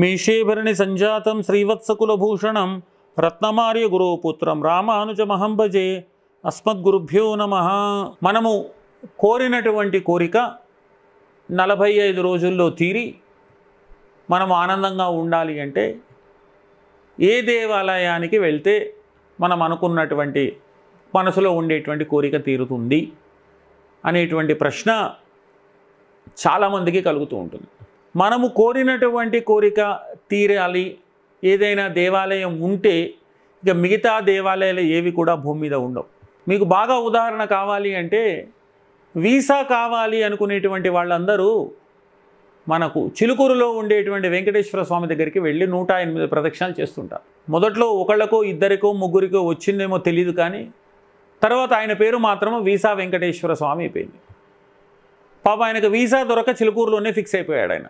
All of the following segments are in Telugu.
మీషేభరణి సంజాతం శ్రీవత్సకులభూషణం రత్నమార్య గురుపుత్రం రామానుజ మహంభజే అస్మద్గురుభ్యో నమ మనము కోరినటువంటి కోరిక నలభై ఐదు రోజుల్లో తీరి మనం ఆనందంగా ఉండాలి అంటే ఏ దేవాలయానికి వెళ్తే మనం అనుకున్నటువంటి మనసులో ఉండేటువంటి కోరిక తీరుతుంది అనేటువంటి ప్రశ్న చాలామందికి కలుగుతూ ఉంటుంది మనము కోరినటువంటి కోరిక తీరాలి ఏదైనా దేవాలయం ఉంటే ఇక మిగతా దేవాలయాలు ఏవి కూడా భూమి మీద ఉండవు మీకు బాగా ఉదాహరణ కావాలి అంటే వీసా కావాలి అనుకునేటువంటి వాళ్ళందరూ మనకు చిలుకూరులో ఉండేటువంటి వెంకటేశ్వర స్వామి దగ్గరికి వెళ్ళి నూట ఎనిమిది ప్రదక్షిణాలు చేస్తుంటారు మొదట్లో ఒకళ్ళకో ఇద్దరికో ముగ్గురికో వచ్చిందేమో తెలియదు కానీ తర్వాత ఆయన పేరు మాత్రం వీసా వెంకటేశ్వర స్వామి అయిపోయింది పాప ఆయనకు వీసా దొరక చిలుకూరులోనే ఫిక్స్ అయిపోయాడు ఆయన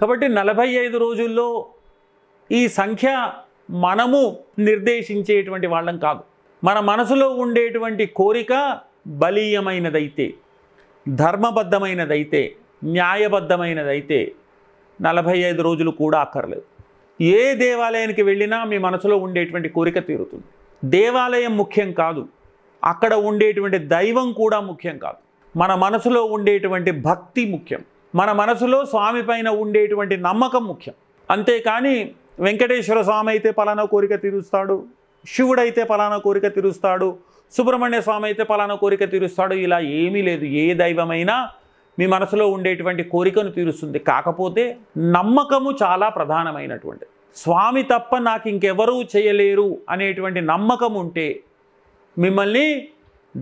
కాబట్టి నలభై ఐదు రోజుల్లో ఈ సంఖ్య మనము నిర్దేశించేటువంటి వాళ్ళం కాదు మన మనసులో ఉండేటువంటి కోరిక బలీయమైనదైతే ధర్మబద్ధమైనదైతే న్యాయబద్ధమైనదైతే నలభై ఐదు రోజులు కూడా అక్కర్లేదు ఏ దేవాలయానికి వెళ్ళినా మీ మనసులో ఉండేటువంటి కోరిక తీరుతుంది దేవాలయం ముఖ్యం కాదు అక్కడ ఉండేటువంటి దైవం కూడా ముఖ్యం కాదు మన మనసులో ఉండేటువంటి భక్తి ముఖ్యం మన మనసులో స్వామి పైన ఉండేటువంటి నమ్మకం ముఖ్యం అంతేకాని వెంకటేశ్వర స్వామి అయితే పలానా కోరిక తీరుస్తాడు శివుడైతే పలానా కోరిక తీరుస్తాడు సుబ్రహ్మణ్య స్వామి అయితే పలానా కోరిక తీరుస్తాడు ఇలా ఏమీ లేదు ఏ దైవమైనా మీ మనసులో ఉండేటువంటి కోరికను తీరుస్తుంది కాకపోతే నమ్మకము చాలా ప్రధానమైనటువంటిది స్వామి తప్ప నాకు ఇంకెవరూ చేయలేరు అనేటువంటి నమ్మకం ఉంటే మిమ్మల్ని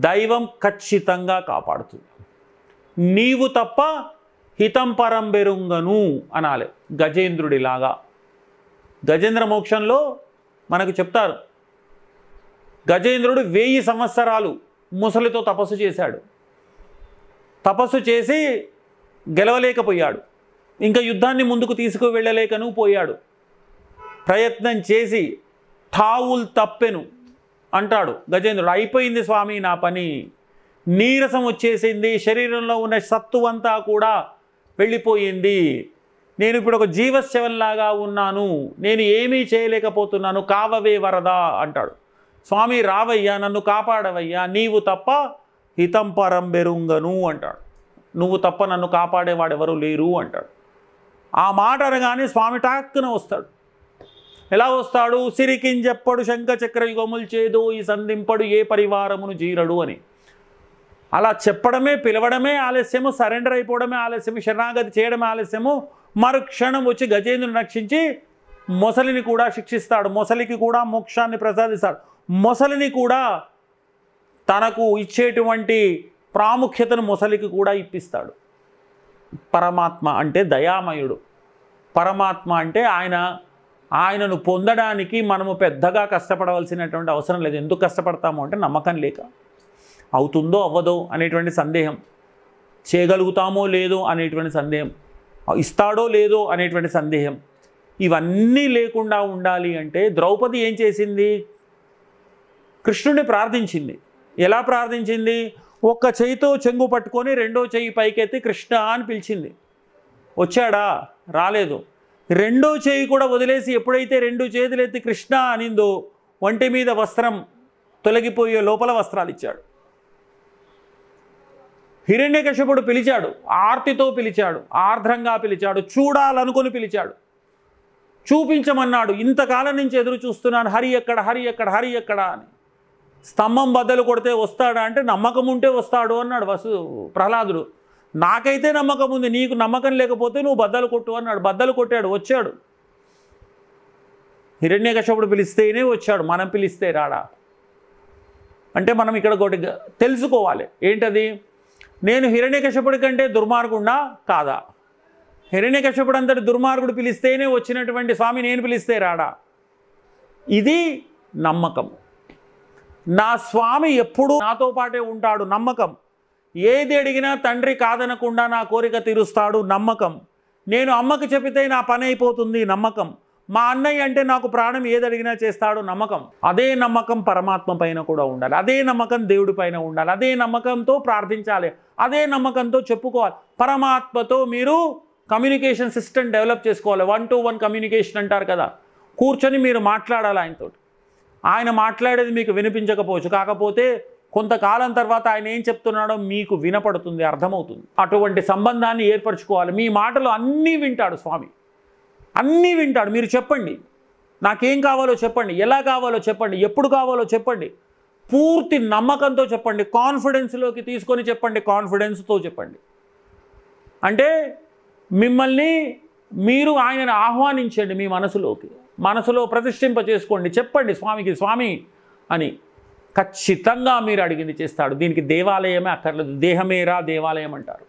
దైవం ఖచ్చితంగా కాపాడుతుంది నీవు తప్ప హితం పరంబెరుంగను అనాలి గజేంద్రుడిలాగా గజేంద్ర మోక్షంలో మనకు చెప్తారు గజేంద్రుడు వెయ్యి సంవత్సరాలు ముసలితో తపస్సు చేశాడు తపస్సు చేసి గెలవలేకపోయాడు ఇంకా యుద్ధాన్ని ముందుకు వెళ్ళలేకను పోయాడు ప్రయత్నం చేసి ఠావుల్ తప్పెను అంటాడు గజేంద్రుడు అయిపోయింది స్వామి నా పని నీరసం వచ్చేసింది శరీరంలో ఉన్న సత్తువంతా కూడా వెళ్ళిపోయింది నేను ఇప్పుడు ఒక జీవశవంలాగా ఉన్నాను నేను ఏమీ చేయలేకపోతున్నాను కావవే వరదా అంటాడు స్వామి రావయ్యా నన్ను కాపాడవయ్యా నీవు తప్ప హితం పరం బెరుంగను అంటాడు నువ్వు తప్ప నన్ను కాపాడేవాడు ఎవరు లేరు అంటాడు ఆ మాట అనగానే స్వామి టాక్కున వస్తాడు ఎలా వస్తాడు సిరికింజెప్పడు శంఖచక్ర యుగములు చేదో ఈ సంధింపడు ఏ పరివారమును జీరడు అని అలా చెప్పడమే పిలవడమే ఆలస్యము సరెండర్ అయిపోవడమే ఆలస్యము శరణాగతి చేయడమే ఆలస్యము మరుక్షణం వచ్చి గజేంద్రుని రక్షించి మొసలిని కూడా శిక్షిస్తాడు మొసలికి కూడా మోక్షాన్ని ప్రసాదిస్తాడు మొసలిని కూడా తనకు ఇచ్చేటువంటి ప్రాముఖ్యతను మొసలికి కూడా ఇప్పిస్తాడు పరమాత్మ అంటే దయామయుడు పరమాత్మ అంటే ఆయన ఆయనను పొందడానికి మనము పెద్దగా కష్టపడవలసినటువంటి అవసరం లేదు ఎందుకు కష్టపడతాము అంటే నమ్మకం లేక అవుతుందో అవ్వదో అనేటువంటి సందేహం చేయగలుగుతామో లేదో అనేటువంటి సందేహం ఇస్తాడో లేదో అనేటువంటి సందేహం ఇవన్నీ లేకుండా ఉండాలి అంటే ద్రౌపది ఏం చేసింది కృష్ణుడిని ప్రార్థించింది ఎలా ప్రార్థించింది ఒక్క చేయితో చెంగు పట్టుకొని రెండో చెయ్యి పైకెత్తి కృష్ణ అని పిలిచింది వచ్చాడా రాలేదు రెండో చేయి కూడా వదిలేసి ఎప్పుడైతే రెండు ఎత్తి కృష్ణ అనిందో ఒంటి మీద వస్త్రం తొలగిపోయే లోపల వస్త్రాలు ఇచ్చాడు హిరణ్యకశపుడు పిలిచాడు ఆర్తితో పిలిచాడు ఆర్ద్రంగా పిలిచాడు చూడాలనుకుని పిలిచాడు చూపించమన్నాడు ఇంతకాలం నుంచి ఎదురు చూస్తున్నాను హరి ఎక్కడ హరి ఎక్కడ హరి ఎక్కడ అని స్తంభం బద్దలు కొడితే వస్తాడా అంటే నమ్మకం ఉంటే వస్తాడు అన్నాడు వసు ప్రహ్లాదుడు నాకైతే నమ్మకం ఉంది నీకు నమ్మకం లేకపోతే నువ్వు బద్దలు కొట్టు అన్నాడు బద్దలు కొట్టాడు వచ్చాడు హిరణ్యకశపుడు పిలిస్తేనే వచ్చాడు మనం పిలిస్తే రాడా అంటే మనం ఇక్కడ ఒకటి తెలుసుకోవాలి ఏంటది నేను హిరణ్య కశపుడి కంటే దుర్మార్గుడా కాదా హిరణ్య కశపుడు అంతటి దుర్మార్గుడు పిలిస్తేనే వచ్చినటువంటి స్వామి నేను పిలిస్తే రాడా ఇది నమ్మకం నా స్వామి ఎప్పుడూ నాతో పాటే ఉంటాడు నమ్మకం ఏది అడిగినా తండ్రి కాదనకుండా నా కోరిక తీరుస్తాడు నమ్మకం నేను అమ్మకు చెబితే నా పని అయిపోతుంది నమ్మకం మా అన్నయ్య అంటే నాకు ప్రాణం ఏదడిగినా చేస్తాడో నమ్మకం అదే నమ్మకం పరమాత్మ పైన కూడా ఉండాలి అదే నమ్మకం దేవుడి పైన ఉండాలి అదే నమ్మకంతో ప్రార్థించాలి అదే నమ్మకంతో చెప్పుకోవాలి పరమాత్మతో మీరు కమ్యూనికేషన్ సిస్టమ్ డెవలప్ చేసుకోవాలి వన్ టు వన్ కమ్యూనికేషన్ అంటారు కదా కూర్చొని మీరు మాట్లాడాలి ఆయనతో ఆయన మాట్లాడేది మీకు వినిపించకపోవచ్చు కాకపోతే కొంతకాలం తర్వాత ఆయన ఏం చెప్తున్నాడో మీకు వినపడుతుంది అర్థమవుతుంది అటువంటి సంబంధాన్ని ఏర్పరచుకోవాలి మీ మాటలు అన్నీ వింటాడు స్వామి అన్నీ వింటాడు మీరు చెప్పండి నాకేం కావాలో చెప్పండి ఎలా కావాలో చెప్పండి ఎప్పుడు కావాలో చెప్పండి పూర్తి నమ్మకంతో చెప్పండి కాన్ఫిడెన్స్లోకి తీసుకొని చెప్పండి కాన్ఫిడెన్స్తో చెప్పండి అంటే మిమ్మల్ని మీరు ఆయనను ఆహ్వానించండి మీ మనసులోకి మనసులో ప్రతిష్ఠింప చేసుకోండి చెప్పండి స్వామికి స్వామి అని ఖచ్చితంగా మీరు అడిగింది చేస్తాడు దీనికి దేవాలయమే అక్కర్లేదు దేహమేరా దేవాలయం అంటారు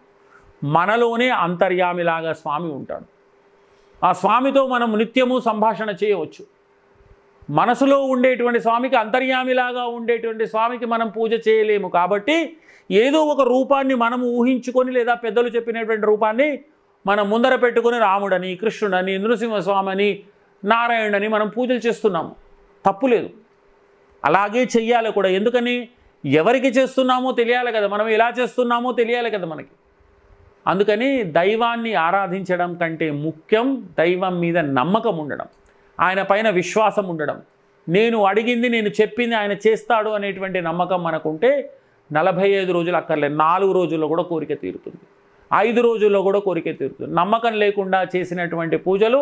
మనలోనే అంతర్యామిలాగా స్వామి ఉంటాడు ఆ స్వామితో మనం నిత్యము సంభాషణ చేయవచ్చు మనసులో ఉండేటువంటి స్వామికి అంతర్యామిలాగా ఉండేటువంటి స్వామికి మనం పూజ చేయలేము కాబట్టి ఏదో ఒక రూపాన్ని మనము ఊహించుకొని లేదా పెద్దలు చెప్పినటువంటి రూపాన్ని మనం ముందర పెట్టుకొని రాముడని కృష్ణుడని నృసింహస్వామని నారాయణుడని మనం పూజలు చేస్తున్నాము తప్పులేదు అలాగే చెయ్యాలి కూడా ఎందుకని ఎవరికి చేస్తున్నామో తెలియాలి కదా మనం ఎలా చేస్తున్నామో తెలియాలి కదా మనకి అందుకని దైవాన్ని ఆరాధించడం కంటే ముఖ్యం దైవం మీద నమ్మకం ఉండడం ఆయన పైన విశ్వాసం ఉండడం నేను అడిగింది నేను చెప్పింది ఆయన చేస్తాడు అనేటువంటి నమ్మకం మనకుంటే నలభై ఐదు రోజులు అక్కర్లేదు నాలుగు రోజుల్లో కూడా కోరిక తీరుతుంది ఐదు రోజుల్లో కూడా కోరిక తీరుతుంది నమ్మకం లేకుండా చేసినటువంటి పూజలు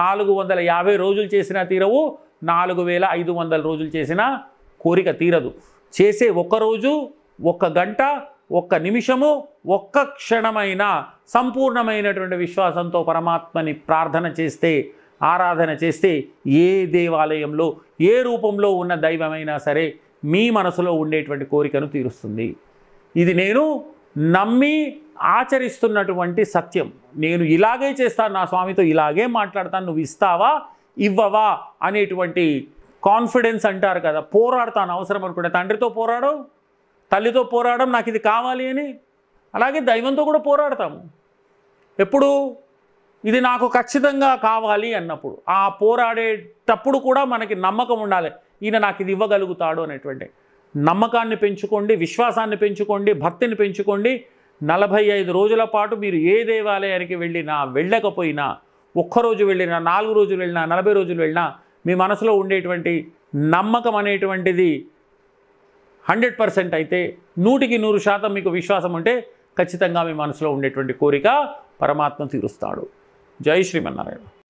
నాలుగు వందల యాభై రోజులు చేసినా తీరవు నాలుగు వేల ఐదు వందల రోజులు చేసినా కోరిక తీరదు చేసే ఒక రోజు ఒక గంట ఒక్క నిమిషము ఒక్క క్షణమైన సంపూర్ణమైనటువంటి విశ్వాసంతో పరమాత్మని ప్రార్థన చేస్తే ఆరాధన చేస్తే ఏ దేవాలయంలో ఏ రూపంలో ఉన్న దైవమైనా సరే మీ మనసులో ఉండేటువంటి కోరికను తీరుస్తుంది ఇది నేను నమ్మి ఆచరిస్తున్నటువంటి సత్యం నేను ఇలాగే చేస్తాను నా స్వామితో ఇలాగే మాట్లాడతాను నువ్వు ఇస్తావా ఇవ్వవా అనేటువంటి కాన్ఫిడెన్స్ అంటారు కదా పోరాడతాను అవసరం అనుకుంటే తండ్రితో పోరాడు తల్లితో పోరాడడం నాకు ఇది కావాలి అని అలాగే దైవంతో కూడా పోరాడతాము ఎప్పుడు ఇది నాకు ఖచ్చితంగా కావాలి అన్నప్పుడు ఆ పోరాడేటప్పుడు కూడా మనకి నమ్మకం ఉండాలి ఈయన నాకు ఇది ఇవ్వగలుగుతాడు అనేటువంటి నమ్మకాన్ని పెంచుకోండి విశ్వాసాన్ని పెంచుకోండి భక్తిని పెంచుకోండి నలభై ఐదు రోజుల పాటు మీరు ఏ దేవాలయానికి వెళ్ళినా వెళ్ళకపోయినా ఒక్కరోజు వెళ్ళినా నాలుగు రోజులు వెళ్ళినా నలభై రోజులు వెళ్ళినా మీ మనసులో ఉండేటువంటి నమ్మకం అనేటువంటిది హండ్రెడ్ పర్సెంట్ అయితే నూటికి నూరు శాతం మీకు విశ్వాసం ఉంటే ఖచ్చితంగా మీ మనసులో ఉండేటువంటి కోరిక పరమాత్మ తీరుస్తాడు జై శ్రీమన్నారాయణ